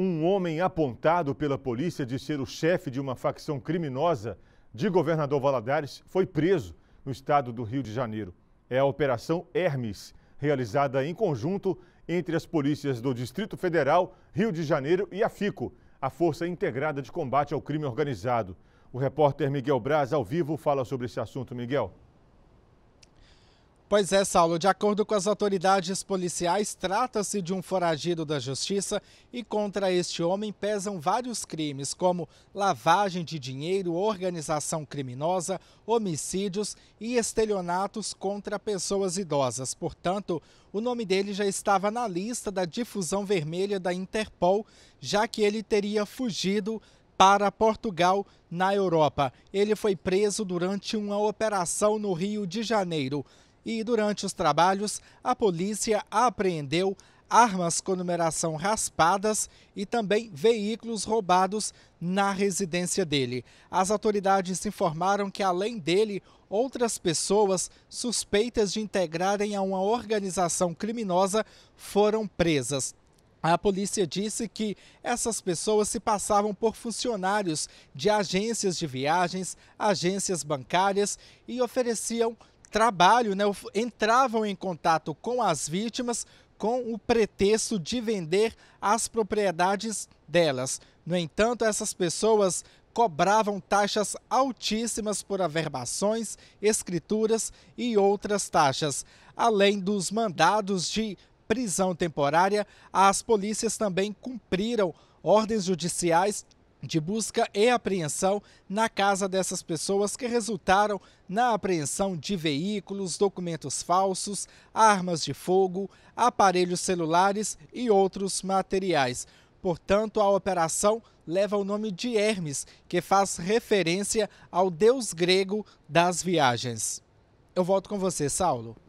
um homem apontado pela polícia de ser o chefe de uma facção criminosa de governador Valadares foi preso no estado do Rio de Janeiro. É a Operação Hermes, realizada em conjunto entre as polícias do Distrito Federal, Rio de Janeiro e a FICO, a Força Integrada de Combate ao Crime Organizado. O repórter Miguel Braz, ao vivo, fala sobre esse assunto. Miguel. Pois é, Saulo. De acordo com as autoridades policiais, trata-se de um foragido da justiça e contra este homem pesam vários crimes, como lavagem de dinheiro, organização criminosa, homicídios e estelionatos contra pessoas idosas. Portanto, o nome dele já estava na lista da difusão vermelha da Interpol, já que ele teria fugido para Portugal na Europa. Ele foi preso durante uma operação no Rio de Janeiro e, durante os trabalhos, a polícia apreendeu armas com numeração raspadas e também veículos roubados na residência dele. As autoridades informaram que, além dele, outras pessoas suspeitas de integrarem a uma organização criminosa foram presas. A polícia disse que essas pessoas se passavam por funcionários de agências de viagens, agências bancárias e ofereciam trabalho né, entravam em contato com as vítimas com o pretexto de vender as propriedades delas. No entanto, essas pessoas cobravam taxas altíssimas por averbações, escrituras e outras taxas. Além dos mandados de prisão temporária, as polícias também cumpriram ordens judiciais de busca e apreensão na casa dessas pessoas que resultaram na apreensão de veículos, documentos falsos, armas de fogo, aparelhos celulares e outros materiais. Portanto, a operação leva o nome de Hermes, que faz referência ao deus grego das viagens. Eu volto com você, Saulo.